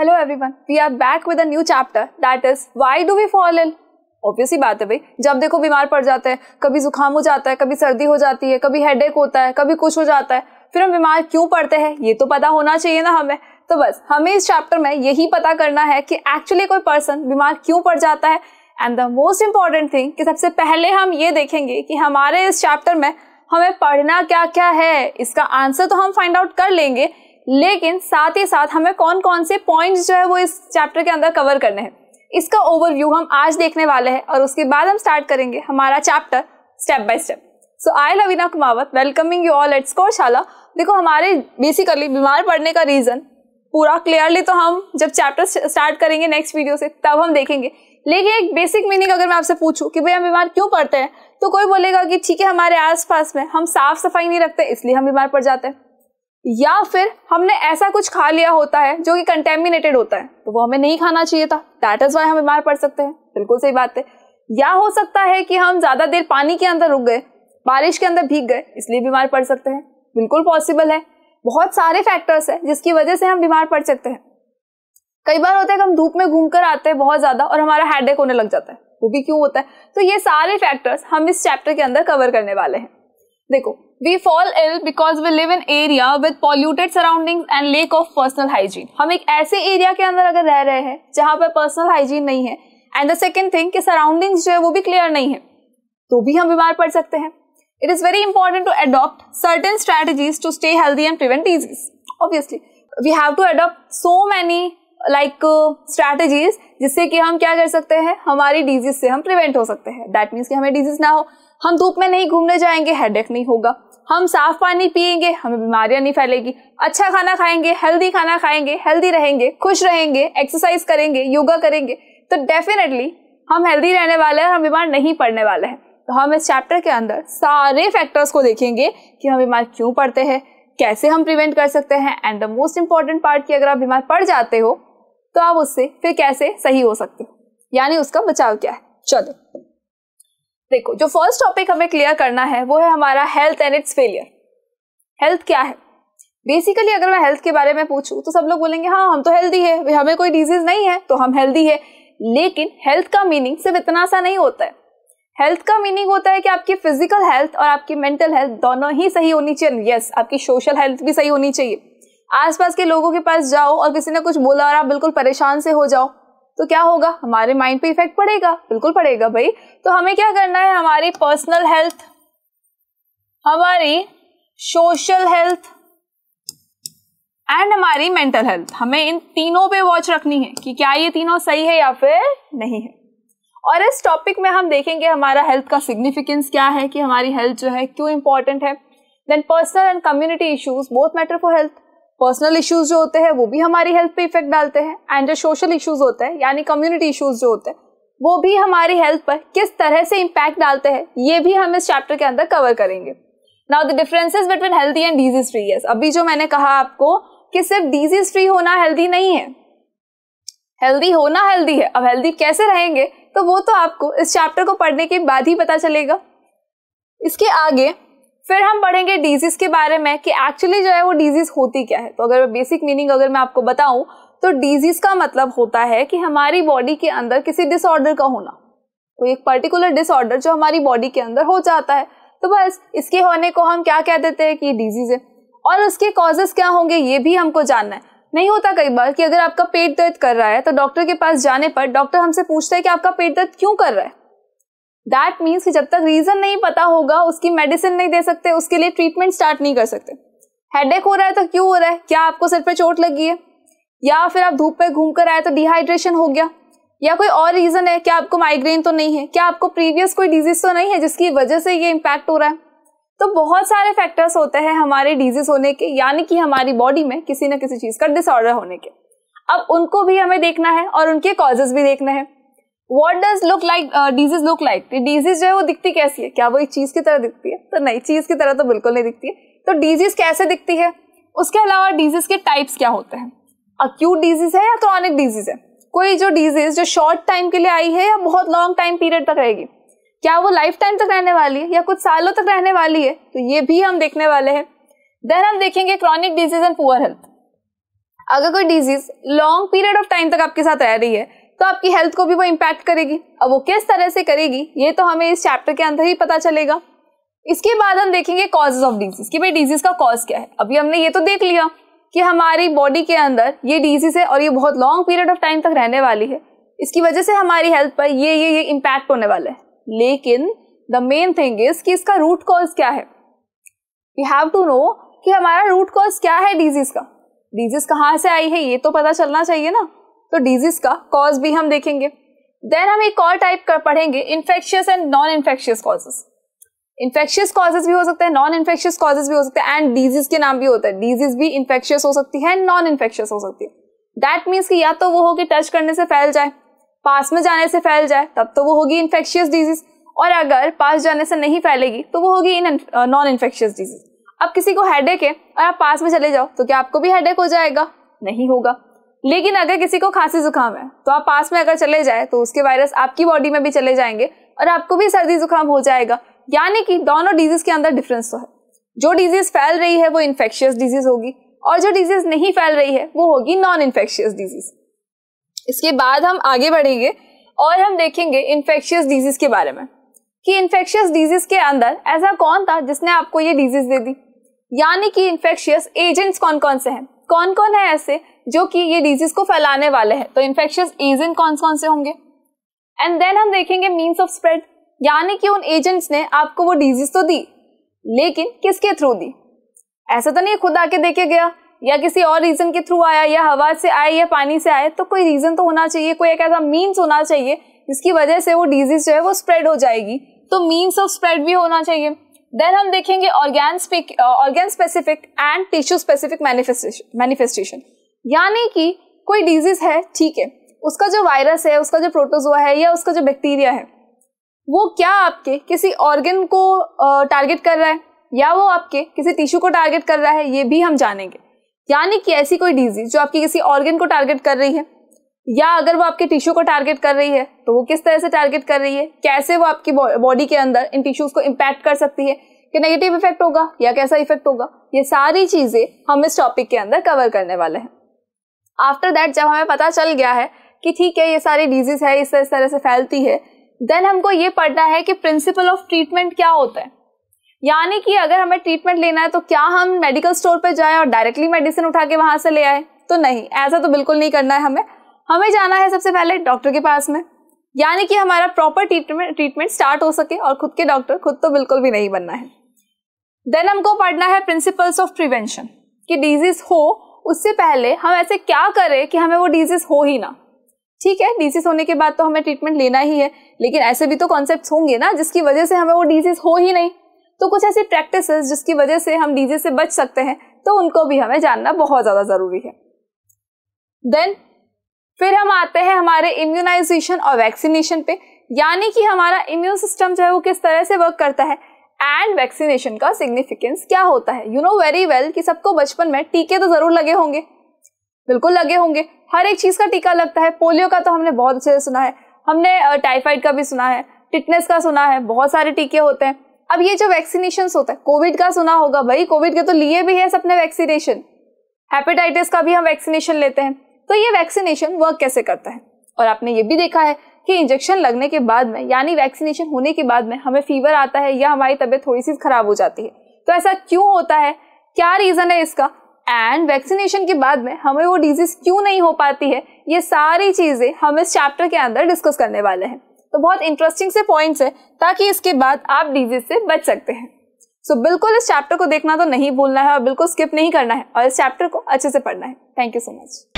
hello everyone we are back with a new chapter that is why do we fall ill obviously ही बात है भाई जब देखो बीमार पड़ जाते हैं कभी जुकाम हो जाता है कभी सर्दी हो जाती है कभी हेडेक होता है कभी कुछ हो जाता है फिर हम बीमार क्यों पड़ते हैं ये तो पता होना चाहिए ना हमें तो बस हमें इस चैप्टर में यही पता करना है कि एक्चुअली कोई पर्सन बीमार क्यों पड़ जाता है and the most important thing कि सबसे पहले हम ये देखेंगे कि हमारे इस चैप्टर में हमें पढ़ना क्या क्या है इसका आंसर तो हम फाइंड आउट कर लेंगे लेकिन साथ ही साथ हमें कौन कौन से पॉइंट्स जो है वो इस चैप्टर के अंदर कवर करने हैं इसका ओवरव्यू हम आज देखने वाले हैं और उसके बाद हम स्टार्ट करेंगे हमारा chapter step by step so I Lavina Kumawat welcoming you all at Scoreshala देखो हमारे बेसिकली बीमार पड़ने का रीज़न पूरा क्लियरली तो हम जब चैप्टर स्टार्ट करेंगे नेक्स्ट वीडियो से तब हम देखेंगे लेकिन एक बेसिक मीनिंग अगर मैं आपसे पूछूं कि भाई हम बीमार क्यों पड़ते हैं तो कोई बोलेगा कि ठीक है हमारे आसपास में हम साफ सफाई नहीं रखते इसलिए हम बीमार पड़ जाते हैं या फिर हमने ऐसा कुछ खा लिया होता है जो कि कंटेमिनेटेड होता है तो वो हमें नहीं खाना चाहिए था दैट इज वाई हम बीमार पड़ सकते हैं बिल्कुल सही बात है या हो सकता है कि हम ज्यादा देर पानी के अंदर रुक गए बारिश के अंदर भीग गए इसलिए बीमार पड़ सकते हैं बिल्कुल पॉसिबल है बहुत सारे फैक्टर्स है जिसकी वजह से हम बीमार पड़ सकते हैं कई बार होता है कि हम धूप में घूम कर आते हैं बहुत ज्यादा और हमारा हेड होने लग जाता है वो भी क्यों होता है तो ये सारे फैक्टर्स हम इस चैप्टर के अंदर कवर करने वाले हैं देखो we fall ill because we live in area with polluted surroundings and lack of personal hygiene हम एक ऐसे एरिया के अंदर अगर रह रहे हैं जहां पर पर्सनल हाइजीन नहीं है एंड द सेकेंड थिंग कि सराउंडिंग्स जो है वो भी क्लियर नहीं है तो भी हम बीमार पड़ सकते हैं it is very important to adopt certain strategies to stay healthy and prevent disease obviously we have to adopt so many like strategies जिससे कि हम क्या कर सकते हैं हमारी डिजीज से हम प्रिवेंट हो सकते हैं दैट मीन्स कि हमें डिजीज ना हो हम धूप में नहीं घूमने जाएंगे एक नहीं होगा हम साफ पानी पियेंगे हमें बीमारियां नहीं फैलेगी अच्छा खाना खाएंगे हेल्दी खाना खाएंगे हेल्दी रहेंगे खुश रहेंगे एक्सरसाइज करेंगे योगा करेंगे तो डेफिनेटली हम हेल्दी रहने वाले हैं हम बीमार नहीं पड़ने वाले हैं तो हम इस चैप्टर के अंदर सारे फैक्टर्स को देखेंगे कि हम बीमार क्यों पड़ते हैं कैसे हम प्रिवेंट कर सकते हैं and the most important part कि अगर आप बीमार पड़ जाते हो तो आप उससे फिर कैसे सही हो सकते हो यानी उसका बचाव क्या है चलो देखो जो फर्स्ट टॉपिक हमें क्लियर करना है वो है हमारा health and its failure health क्या है बेसिकली अगर मैं हेल्थ के बारे में पूछूं तो सब लोग बोलेंगे हाँ हम तो हेल्दी है हमें कोई डिजीज नहीं है तो हम हेल्दी है लेकिन हेल्थ का मीनिंग सिर्फ इतना सा नहीं होता है हेल्थ का मीनिंग होता है कि आपकी फिजिकल हेल्थ और आपकी मेंटल हेल्थ दोनों ही सही होनी चाहिए यस आपकी सोशल हेल्थ भी सही होनी चाहिए आसपास के लोगों के पास जाओ और किसी ने कुछ बोला और आप बिल्कुल परेशान से हो जाओ तो क्या होगा हमारे माइंड पे इफेक्ट पड़ेगा बिल्कुल पड़ेगा भाई तो हमें क्या करना है हमारी पर्सनल हेल्थ हमारी सोशल हेल्थ एंड हमारी मेंटल हेल्थ हमें इन तीनों पे वॉच रखनी है कि क्या ये तीनों सही है या फिर नहीं है और इस टॉपिक में हम देखेंगे हमारा हेल्थ का सिग्निफिकेंस क्या है कि हमारी हेल्थ जो है क्यों इंपॉर्टेंट है then personal and community issues both matter for health personal issues जो होते हैं वो भी हमारी हेल्थ पे इफेक्ट डालते हैं एंड जो सोशल इश्यूज होते हैं यानी कम्युनिटी इश्यूज जो होते हैं वो भी हमारी हेल्थ पर किस तरह से इम्पैक्ट डालते हैं ये भी हम इस चैप्टर के अंदर कवर करेंगे now the differences between healthy and disease free yes अभी जो मैंने कहा आपको कि सिर्फ डिजीज फ्री होना हेल्दी नहीं है हेल्दी होना हेल्दी है अब हेल्दी कैसे रहेंगे तो वो तो आपको इस चैप्टर को पढ़ने के बाद ही पता चलेगा इसके आगे फिर हम पढ़ेंगे डिजीज के बारे में कि एक्चुअली जो है वो डिजीज होती क्या है तो अगर मैं बेसिक मीनिंग अगर मैं आपको बताऊं तो डिजीज का मतलब होता है कि हमारी बॉडी के अंदर किसी डिसऑर्डर का होना कोई तो एक पर्टिकुलर डिसऑर्डर जो हमारी बॉडी के अंदर हो जाता है तो बस इसके होने को हम क्या कह देते हैं कि ये डिजीज है और उसके कॉजेस क्या होंगे ये भी हमको जानना है नहीं होता कई बार कि अगर आपका पेट दर्द कर रहा है तो डॉक्टर के पास जाने पर डॉक्टर हमसे पूछता है कि आपका पेट दर्द क्यों कर रहा है दैट मीन्स कि जब तक रीज़न नहीं पता होगा उसकी मेडिसिन नहीं दे सकते उसके लिए ट्रीटमेंट स्टार्ट नहीं कर सकते हेड हो रहा है तो क्यों हो रहा है क्या आपको सिर पे चोट लगी है या फिर आप धूप पे घूम कर आए तो डिहाइड्रेशन हो गया या कोई और रीज़न है क्या आपको माइग्रेन तो नहीं है क्या आपको प्रीवियस कोई डिजीज़ तो नहीं है जिसकी वजह से ये इम्पैक्ट हो रहा है तो बहुत सारे फैक्टर्स होते हैं हमारे डिजीज़ होने के यानी कि हमारी बॉडी में किसी न किसी चीज़ का डिसऑर्डर होने के अब उनको भी हमें देखना है और उनके कॉजेज भी देखना है what does look like disease look like disease जो है वो दिखती कैसी है क्या वो एक चीज़ की तरह दिखती है तो नहीं चीज़ की तरह तो बिल्कुल नहीं दिखती है तो डिजीज कैसे दिखती है उसके अलावा डिजीज के टाइप्स क्या होते हैं अक्यूट डिजीज है या क्रॉनिक डिजीज है कोई जो डिजीज जो शॉर्ट टाइम के लिए आई है या बहुत लॉन्ग टाइम पीरियड तक रहेगी क्या वो लाइफ टाइम तक रहने वाली है या कुछ सालों तक रहने वाली है तो ये भी हम देखने वाले हैं देन हम देखेंगे chronic disease and poor health अगर कोई disease long period of time तक आपके साथ रह रही है तो आपकी हेल्थ को भी वो इम्पैक्ट करेगी अब वो किस तरह से करेगी ये तो हमें इस चैप्टर के अंदर ही पता चलेगा इसके बाद हम देखेंगे कॉजेज ऑफ डिजीज कि भाई डिजीज का कॉज क्या है अभी हमने ये तो देख लिया कि हमारी बॉडी के अंदर ये डिजीज है और ये बहुत लॉन्ग पीरियड ऑफ टाइम तक रहने वाली है इसकी वजह से हमारी हेल्थ पर ये ये ये इम्पैक्ट होने वाला है लेकिन द मेन थिंग इज कि इसका रूट कॉज क्या है वी हैव टू नो कि हमारा रूट कॉज क्या है डिजीज का डिजीज कहाँ से आई है ये तो पता चलना चाहिए ना तो डिजीज का कॉज भी हम देखेंगे देन हम एक और टाइप कर पढ़ेंगे infectious and non infectious causes infectious causes भी हो सकते हैं नॉन इन्फेक्शियस कॉजेज भी हो सकते हैं एंड डिजीज के नाम भी होता है डिजीज भी इन्फेक्शियस हो सकती है नॉन इन्फेक्शियस हो सकती है दैट मीन्स कि या तो वो होगी टच करने से फैल जाए पास में जाने से फैल जाए तब तो वो होगी इन्फेक्शियस डिजीज और अगर पास जाने से नहीं फैलेगी तो वो होगी इन नॉन इन्फेक्शियस डिजीज अब किसी को हेडेक है और आप पास में चले जाओ तो क्या आपको भी हेडेक हो जाएगा नहीं होगा लेकिन अगर किसी को खांसी जुकाम है तो आप पास में अगर चले जाए तो उसके वायरस आपकी बॉडी में भी चले जाएंगे और आपको भी सर्दी जुकाम हो जाएगा यानी कि दोनों डिजीज के अंदर डिफरेंस तो है जो डिजीज फैल रही है वो इन्फेक्शियस डिजीज होगी और जो डिजीज नहीं फैल रही है वो होगी नॉन इन्फेक्शियस डिजीज इसके बाद हम आगे बढ़ेंगे और हम देखेंगे इन्फेक्शियस डिजीज के बारे में कि इन्फेक्शियस डिजीज के अंदर ऐसा कौन था जिसने आपको ये डिजीज दे दी यानी कि इन्फेक्शियस एजेंट्स कौन कौन से हैं कौन कौन है ऐसे जो कि ये डिजीज को फैलाने वाले हैं तो इन्फेक्शियस एजेंट कौन कौन से होंगे एंड देन हम देखेंगे मीन्स ऑफ स्प्रेड यानी कि उन एजेंट्स ने आपको वो डिजीज तो दी लेकिन किसके थ्रू दी ऐसा तो नहीं खुद आके देखे गया या किसी और रीजन के थ्रू आया या हवा से आए या पानी से आए तो कोई रीजन तो होना चाहिए कोई एक ऐसा मीन्स होना चाहिए जिसकी वजह से वो डिजीज जो है वो स्प्रेड हो जाएगी तो मीन्स ऑफ स्प्रेड भी होना चाहिए देन हम देखेंगे organ organ specific and tissue specific manifestation यानी कि कोई डिजीज है ठीक है उसका जो वायरस है उसका जो प्रोटोजोआ है या उसका जो बैक्टीरिया है वो क्या आपके किसी ऑर्गन को टारगेट uh, कर रहा है या वो आपके किसी टिश्यू को टारगेट कर रहा है ये भी हम जानेंगे यानी कि ऐसी कोई डिजीज जो आपकी किसी ऑर्गन को टारगेट कर रही है या अगर वो आपके टिश्यू को टारगेट कर रही है तो वो किस तरह से टारगेट कर रही है कैसे वो आपकी बॉडी के अंदर इन टिश्यूज को इम्पैक्ट कर सकती है कि नेगेटिव इफेक्ट होगा या कैसा इफेक्ट होगा ये सारी चीजें हम इस टॉपिक के अंदर कवर करने वाले हैं आफ्टर दैट जब हमें पता चल गया है कि ठीक है ये सारी डिजीज है इस तरह से फैलती है देन हमको ये पढ़ना है कि प्रिंसिपल ऑफ ट्रीटमेंट क्या होता है यानी कि अगर हमें ट्रीटमेंट लेना है तो क्या हम मेडिकल स्टोर पर जाएं और डायरेक्टली मेडिसिन उठा के वहां से ले आए तो नहीं ऐसा तो बिल्कुल नहीं करना है हमें हमें जाना है सबसे पहले डॉक्टर के पास में यानी कि हमारा प्रॉपर ट्रीटमेंट ट्रीटमेंट स्टार्ट हो सके और खुद के डॉक्टर खुद तो बिल्कुल भी नहीं बनना है देन हमको पढ़ना है प्रिंसिपल्स ऑफ प्रिवेंशन कि डिजीज हो उससे पहले हम ऐसे क्या करें कि हमें वो डिजीज हो ही ना ठीक है डिजीज होने के बाद तो हमें ट्रीटमेंट लेना ही है लेकिन ऐसे भी तो कॉन्सेप्ट होंगे ना जिसकी वजह से हमें वो डिजीज हो ही नहीं तो कुछ ऐसी प्रैक्टिस जिसकी वजह से हम डिजीज से बच सकते हैं तो उनको भी हमें जानना बहुत ज़्यादा ज़रूरी है देन फिर हम आते हैं हमारे इम्यूनाइजेशन और वैक्सीनेशन पे यानी कि हमारा इम्यून सिस्टम जो है वो किस तरह से वर्क करता है एंड वैक्सीनेशन का सिग्निफिकेंस क्या होता है यू नो वेरी वेल कि सबको बचपन में टीके तो जरूर लगे होंगे बिल्कुल लगे होंगे हर एक चीज़ का टीका लगता है पोलियो का तो हमने बहुत अच्छे से सुना है हमने टाइफाइड का भी सुना है टिटनेस का सुना है बहुत सारे टीके होते हैं अब ये जो वैक्सीनेशन होता है कोविड का सुना होगा भाई कोविड के तो लिए भी है सबने वैक्सीनेशन हेपेटाइटिस का भी हम वैक्सीनेशन लेते हैं तो ये वैक्सीनेशन वर्क कैसे करता है और आपने ये भी देखा है कि इंजेक्शन लगने के बाद में यानी वैक्सीनेशन होने के बाद में हमें फीवर आता है या हमारी तबीयत थोड़ी सी खराब हो जाती है तो ऐसा क्यों होता है क्या रीज़न है इसका एंड वैक्सीनेशन के बाद में हमें वो डिजीज क्यों नहीं हो पाती है ये सारी चीज़ें हम इस चैप्टर के अंदर डिस्कस करने वाले हैं तो बहुत इंटरेस्टिंग से पॉइंट्स है ताकि इसके बाद आप डिजीज से बच सकते हैं सो so, बिल्कुल इस चैप्टर को देखना तो नहीं भूलना है और बिल्कुल स्किप नहीं करना है और इस चैप्टर को अच्छे से पढ़ना है थैंक यू सो मच